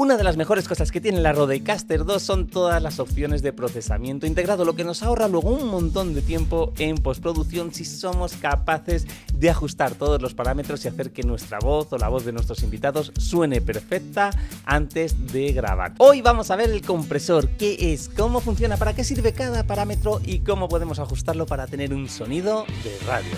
Una de las mejores cosas que tiene la Rodecaster 2 son todas las opciones de procesamiento integrado, lo que nos ahorra luego un montón de tiempo en postproducción si somos capaces de ajustar todos los parámetros y hacer que nuestra voz o la voz de nuestros invitados suene perfecta antes de grabar. Hoy vamos a ver el compresor, qué es, cómo funciona, para qué sirve cada parámetro y cómo podemos ajustarlo para tener un sonido de radio.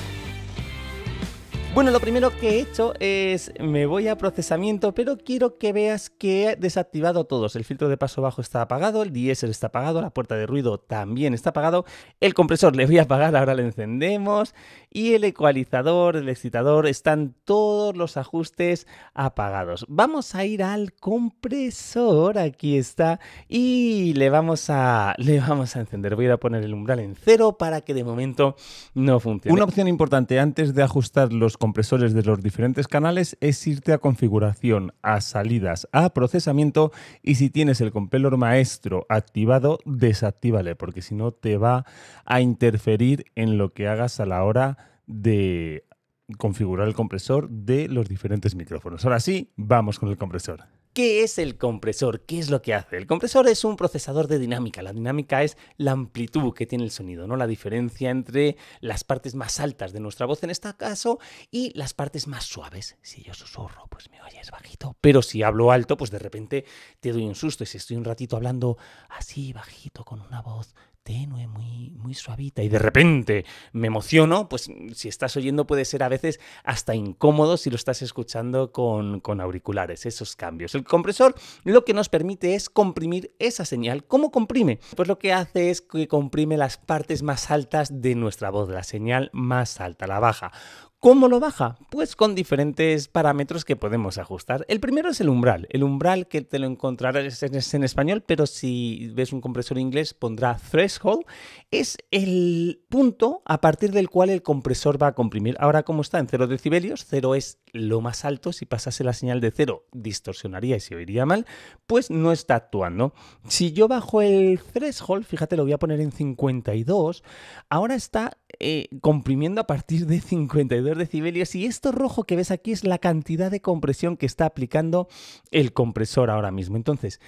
Bueno, lo primero que he hecho es me voy a procesamiento, pero quiero que veas que he desactivado todos. El filtro de paso bajo está apagado, el diésel está apagado, la puerta de ruido también está apagado, el compresor le voy a apagar, ahora le encendemos, y el ecualizador, el excitador, están todos los ajustes apagados. Vamos a ir al compresor, aquí está, y le vamos a, le vamos a encender. Voy a poner el umbral en cero para que de momento no funcione. Una opción importante antes de ajustar los compresores de los diferentes canales es irte a configuración, a salidas, a procesamiento y si tienes el compelor maestro activado, desactívale porque si no te va a interferir en lo que hagas a la hora de configurar el compresor de los diferentes micrófonos. Ahora sí, vamos con el compresor. ¿Qué es el compresor? ¿Qué es lo que hace? El compresor es un procesador de dinámica. La dinámica es la amplitud que tiene el sonido, ¿no? La diferencia entre las partes más altas de nuestra voz en este caso y las partes más suaves. Si yo susurro, pues me oyes bajito, pero si hablo alto, pues de repente te doy un susto y si estoy un ratito hablando así bajito con una voz tenue, muy, muy suavita, y de repente me emociono, pues si estás oyendo puede ser a veces hasta incómodo si lo estás escuchando con, con auriculares, esos cambios. El compresor lo que nos permite es comprimir esa señal. ¿Cómo comprime? Pues lo que hace es que comprime las partes más altas de nuestra voz, la señal más alta, la baja. ¿Cómo lo baja? Pues con diferentes parámetros que podemos ajustar. El primero es el umbral. El umbral que te lo encontrarás en español, pero si ves un compresor inglés pondrá threshold. Es el punto a partir del cual el compresor va a comprimir. Ahora como está en 0 decibelios, 0 es lo más alto. Si pasase la señal de 0 distorsionaría y se oiría mal, pues no está actuando. Si yo bajo el threshold, fíjate, lo voy a poner en 52, ahora está eh, comprimiendo a partir de 52 decibelios y esto rojo que ves aquí es la cantidad de compresión que está aplicando el compresor ahora mismo. Entonces,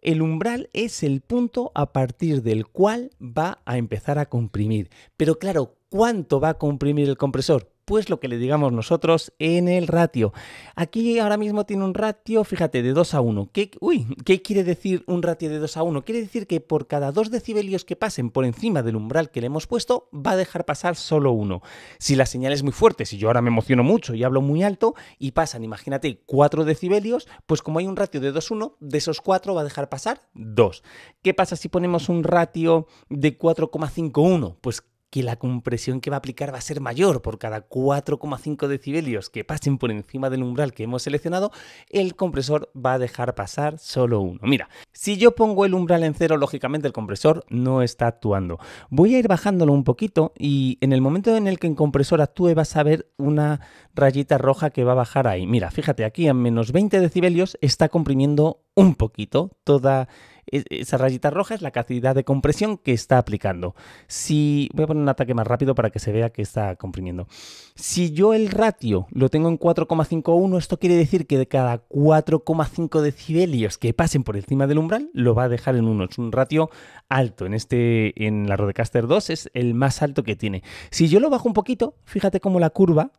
el umbral es el punto a partir del cual va a empezar a comprimir. Pero claro, ¿cuánto va a comprimir el compresor? pues lo que le digamos nosotros en el ratio. Aquí ahora mismo tiene un ratio, fíjate, de 2 a 1. ¿Qué, uy, ¿qué quiere decir un ratio de 2 a 1? Quiere decir que por cada 2 decibelios que pasen por encima del umbral que le hemos puesto, va a dejar pasar solo uno. Si la señal es muy fuerte, si yo ahora me emociono mucho y hablo muy alto y pasan, imagínate, 4 decibelios, pues como hay un ratio de 2 a 1, de esos 4 va a dejar pasar 2. ¿Qué pasa si ponemos un ratio de 4,51? Pues que la compresión que va a aplicar va a ser mayor por cada 4,5 decibelios que pasen por encima del umbral que hemos seleccionado, el compresor va a dejar pasar solo uno. Mira, si yo pongo el umbral en cero, lógicamente el compresor no está actuando. Voy a ir bajándolo un poquito y en el momento en el que el compresor actúe vas a ver una rayita roja que va a bajar ahí. Mira, fíjate, aquí en menos 20 decibelios está comprimiendo un poquito toda esa rayita roja es la cantidad de compresión que está aplicando. Si voy a poner un ataque más rápido para que se vea que está comprimiendo. Si yo el ratio lo tengo en 4,51, esto quiere decir que de cada 4,5 decibelios que pasen por encima del umbral lo va a dejar en 1. Es un ratio alto. En este en la Rodecaster 2 es el más alto que tiene. Si yo lo bajo un poquito, fíjate cómo la curva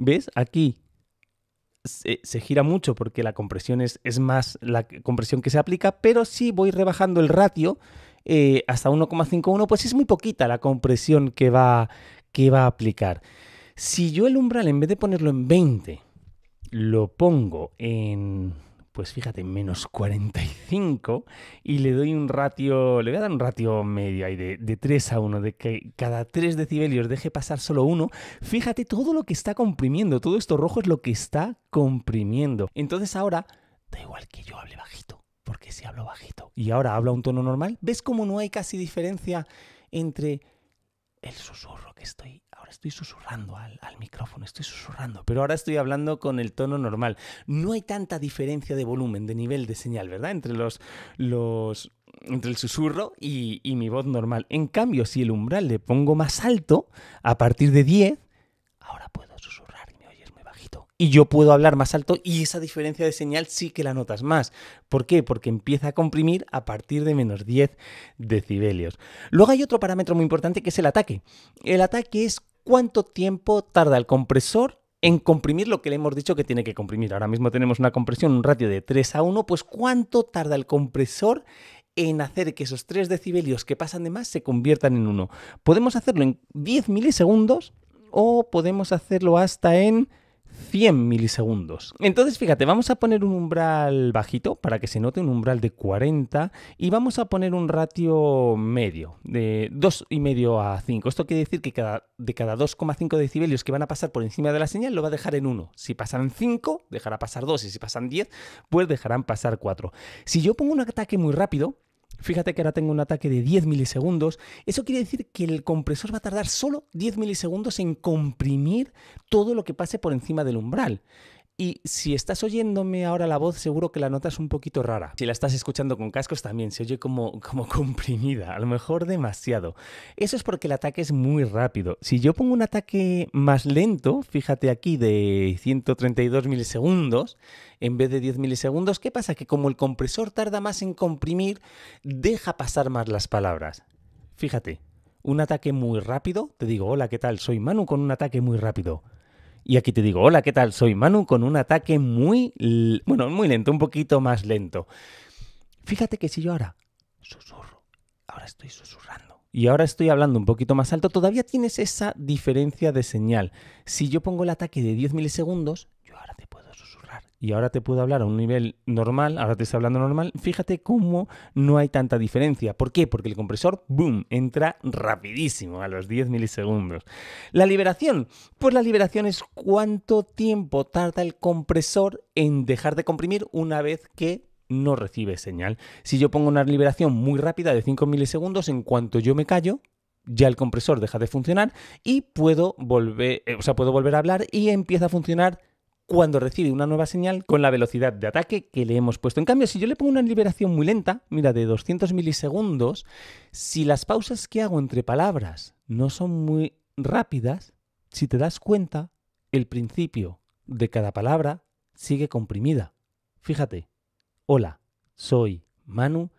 ¿Ves? Aquí se, gira mucho porque la compresión es, más la compresión que se aplica, pero si voy rebajando el ratio eh, hasta 1,51, pues es muy poquita la compresión que va, que va a aplicar. Si yo el umbral, en vez de ponerlo en 20, lo pongo en pues fíjate, menos 45 y le doy un ratio, le voy a dar un ratio medio ahí de, 3 a 1, de que cada 3 decibelios deje pasar solo uno, fíjate todo lo que está comprimiendo, todo esto rojo es lo que está comprimiendo. Entonces ahora, da igual que yo hable bajito, porque si hablo bajito y ahora habla un tono normal, ¿ves cómo no hay casi diferencia entre el susurro que estoy estoy susurrando al, micrófono, estoy susurrando, pero ahora estoy hablando con el tono normal. No hay tanta diferencia de volumen, de nivel de señal, ¿verdad? Entre los, los entre el susurro y, y mi voz normal. En cambio, si el umbral le pongo más alto, a partir de 10, ahora puedo susurrar y me oyes muy bajito. Y yo puedo hablar más alto y esa diferencia de señal sí que la notas más. ¿Por qué? Porque empieza a comprimir a partir de menos 10 decibelios. Luego hay otro parámetro muy importante que es el ataque. El ataque es cuánto tiempo tarda el compresor en comprimir lo que le hemos dicho que tiene que comprimir. Ahora mismo tenemos una compresión, un ratio de 3 a 1, pues cuánto tarda el compresor en hacer que esos 3 decibelios que pasan de más se conviertan en 1. Podemos hacerlo en 10 milisegundos o podemos hacerlo hasta en 100 milisegundos. Entonces, fíjate, vamos a poner un umbral bajito para que se note un umbral de 40 y vamos a poner un ratio medio de 2,5 a 5. Esto quiere decir que cada, de cada 2,5 decibelios que van a pasar por encima de la señal lo va a dejar en 1. Si pasan 5, dejará pasar 2 y si pasan 10, pues dejarán pasar 4. Si yo pongo un ataque muy rápido, Fíjate que ahora tengo un ataque de 10 milisegundos. Eso quiere decir que el compresor va a tardar solo 10 milisegundos en comprimir todo lo que pase por encima del umbral. Y si estás oyéndome ahora la voz, seguro que la nota es un poquito rara. Si la estás escuchando con cascos también se oye como, como comprimida, a lo mejor demasiado. Eso es porque el ataque es muy rápido. Si yo pongo un ataque más lento, fíjate aquí, de 132 milisegundos en vez de 10 milisegundos, ¿qué pasa? Que como el compresor tarda más en comprimir, deja pasar más las palabras. Fíjate, un ataque muy rápido, te digo, hola, ¿qué tal? Soy Manu con un ataque muy rápido. Y aquí te digo, hola, ¿qué tal? Soy Manu con un ataque muy, bueno, muy lento, un poquito más lento. Fíjate que si yo ahora susurro, ahora estoy susurrando y ahora estoy hablando un poquito más alto, todavía tienes esa diferencia de señal. Si yo pongo el ataque de 10 milisegundos, yo ahora te y ahora te puedo hablar a un nivel normal, ahora te estoy hablando normal, fíjate cómo no hay tanta diferencia. ¿Por qué? Porque el compresor, boom, entra rapidísimo, a los 10 milisegundos. La liberación, pues la liberación es cuánto tiempo tarda el compresor en dejar de comprimir una vez que no recibe señal. Si yo pongo una liberación muy rápida de 5 milisegundos, en cuanto yo me callo, ya el compresor deja de funcionar y puedo volver, eh, o sea, puedo volver a hablar y empieza a funcionar cuando recibe una nueva señal con la velocidad de ataque que le hemos puesto. En cambio, si yo le pongo una liberación muy lenta, mira, de 200 milisegundos, si las pausas que hago entre palabras no son muy rápidas, si te das cuenta, el principio de cada palabra sigue comprimida. Fíjate, hola, soy Manu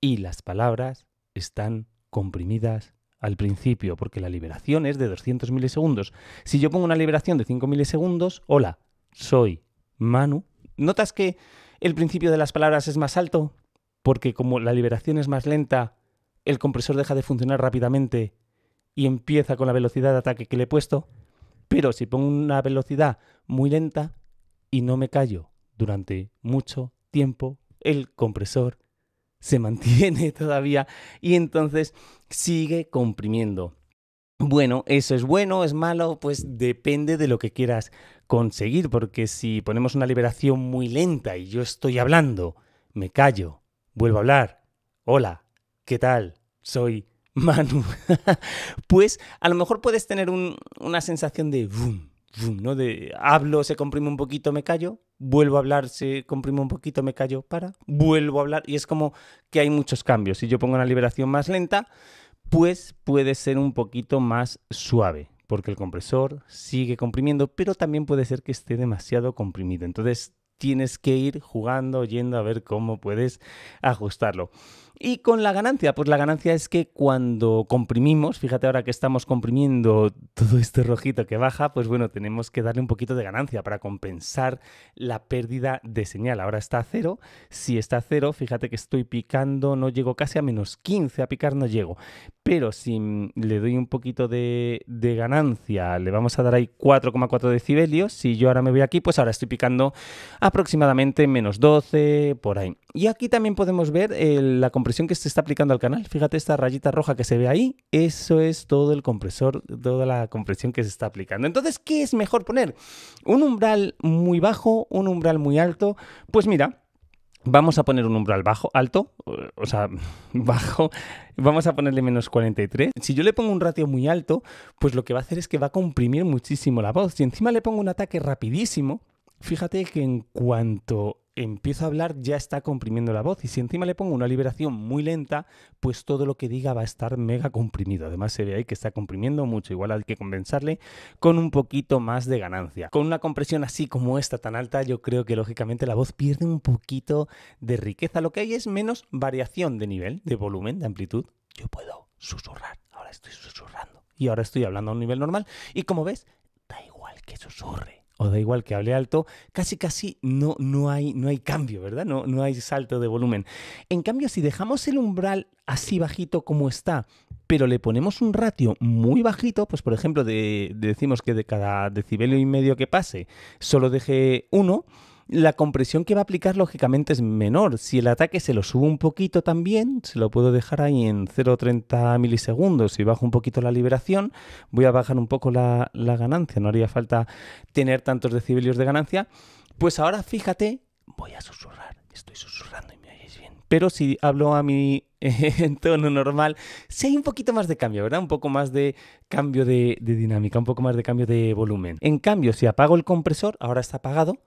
y las palabras están comprimidas al principio, porque la liberación es de 200 milisegundos. Si yo pongo una liberación de 5 milisegundos, hola, soy Manu. ¿Notas que el principio de las palabras es más alto? Porque como la liberación es más lenta, el compresor deja de funcionar rápidamente y empieza con la velocidad de ataque que le he puesto. Pero si pongo una velocidad muy lenta y no me callo durante mucho tiempo, el compresor se mantiene todavía y entonces sigue comprimiendo. Bueno, eso es bueno, es malo, pues depende de lo que quieras conseguir, porque si ponemos una liberación muy lenta y yo estoy hablando, me callo, vuelvo a hablar, hola, ¿qué tal? Soy Manu. pues a lo mejor puedes tener un, una sensación de boom, ¿no? De hablo, se comprime un poquito, me callo, vuelvo a hablar, se comprime un poquito, me callo, para, vuelvo a hablar. Y es como que hay muchos cambios. Si yo pongo una liberación más lenta, pues puede ser un poquito más suave porque el compresor sigue comprimiendo, pero también puede ser que esté demasiado comprimido. Entonces tienes que ir jugando, yendo a ver cómo puedes ajustarlo. ¿Y con la ganancia? Pues la ganancia es que cuando comprimimos, fíjate ahora que estamos comprimiendo todo este rojito que baja, pues bueno, tenemos que darle un poquito de ganancia para compensar la pérdida de señal. Ahora está a cero. Si está a cero, fíjate que estoy picando, no llego casi a menos 15, a picar no llego. Pero si le doy un poquito de, ganancia, le vamos a dar ahí 4,4 decibelios. Si yo ahora me voy aquí, pues ahora estoy picando aproximadamente menos 12, por ahí. Y aquí también podemos ver eh, la compresión que se está aplicando al canal. Fíjate esta rayita roja que se ve ahí. Eso es todo el compresor, toda la compresión que se está aplicando. Entonces, ¿qué es mejor poner? ¿Un umbral muy bajo? ¿Un umbral muy alto? Pues mira, Vamos a poner un umbral bajo, alto, o sea, bajo. Vamos a ponerle menos 43. Si yo le pongo un ratio muy alto, pues lo que va a hacer es que va a comprimir muchísimo la voz. Si encima le pongo un ataque rapidísimo, fíjate que en cuanto empiezo a hablar ya está comprimiendo la voz y si encima le pongo una liberación muy lenta, pues todo lo que diga va a estar mega comprimido. Además se ve ahí que está comprimiendo mucho, igual hay que compensarle con un poquito más de ganancia. Con una compresión así como esta tan alta, yo creo que lógicamente la voz pierde un poquito de riqueza. Lo que hay es menos variación de nivel, de volumen, de amplitud. Yo puedo susurrar, ahora estoy susurrando y ahora estoy hablando a un nivel normal y como ves, da igual que susurre o da igual que hable alto, casi casi no, no, hay, no hay cambio, ¿verdad? No, no hay salto de volumen. En cambio, si dejamos el umbral así bajito como está, pero le ponemos un ratio muy bajito, pues por ejemplo decimos que de cada decibelio y medio que pase solo deje uno, la compresión que va a aplicar lógicamente es menor. Si el ataque se lo subo un poquito también, se lo puedo dejar ahí en 0,30 milisegundos. Si bajo un poquito la liberación, voy a bajar un poco la, ganancia. No haría falta tener tantos decibelios de ganancia. Pues ahora fíjate, voy a susurrar. Estoy susurrando y me oyes bien. Pero si hablo a mi eh, en tono normal, si hay un poquito más de cambio, ¿verdad? Un poco más de cambio de dinámica, un poco más de cambio de volumen. En cambio, si apago el compresor, ahora está apagado,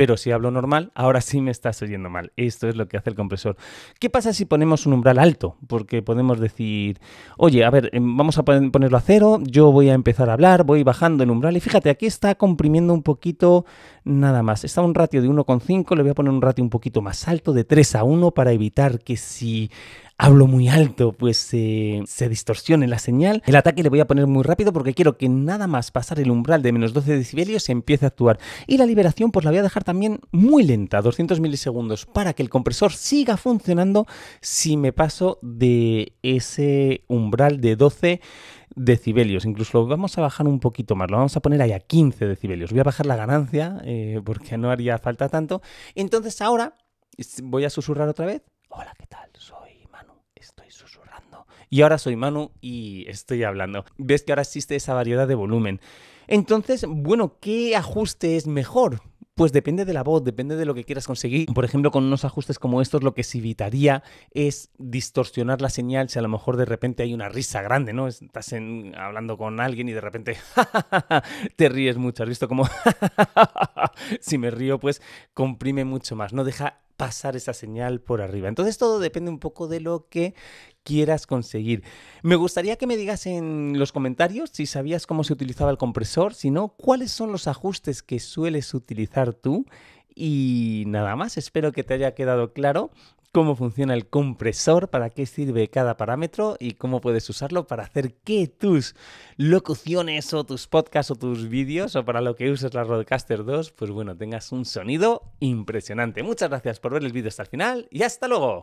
pero si hablo normal, ahora sí me estás oyendo mal. Esto es lo que hace el compresor. ¿Qué pasa si ponemos un umbral alto? Porque podemos decir, oye, a ver, em, vamos a ponerlo a cero, yo voy a empezar a hablar, voy bajando el umbral y fíjate, aquí está comprimiendo un poquito nada más. Está un ratio de 1,5, le voy a poner un ratio un poquito más alto, de 3 a 1, para evitar que si hablo muy alto, pues se distorsione la señal. El ataque le voy a poner muy rápido porque quiero que nada más pasar el umbral de menos 12 decibelios se empiece a actuar. Y la liberación pues la voy a dejar también muy lenta, 200 milisegundos, para que el compresor siga funcionando si me paso de ese umbral de 12 decibelios. Incluso lo vamos a bajar un poquito más, lo vamos a poner ahí a 15 decibelios. Voy a bajar la ganancia eh, porque no haría falta tanto. Entonces ahora voy a susurrar otra vez. Hola, ¿qué tal? Y ahora soy Manu y estoy hablando. Ves que ahora existe esa variedad de volumen. Entonces, bueno, ¿qué ajuste es mejor? Pues depende de la voz, depende de lo que quieras conseguir. Por ejemplo, con unos ajustes como estos, lo que se evitaría es distorsionar la señal si a lo mejor de repente hay una risa grande, ¿no? Estás hablando con alguien y de repente te ríes mucho. ¿Has visto como si me río, pues comprime mucho más, no deja pasar esa señal por arriba. Entonces todo depende un poco de lo que quieras conseguir. Me gustaría que me digas en los comentarios si sabías cómo se utilizaba el compresor, si no, cuáles son los ajustes que sueles utilizar tú. Y nada más, espero que te haya quedado claro cómo funciona el compresor, para qué sirve cada parámetro y cómo puedes usarlo para hacer que tus locuciones o tus podcasts o tus vídeos o para lo que uses la Roadcaster 2, pues bueno, tengas un sonido impresionante. Muchas gracias por ver el vídeo hasta el final y hasta luego.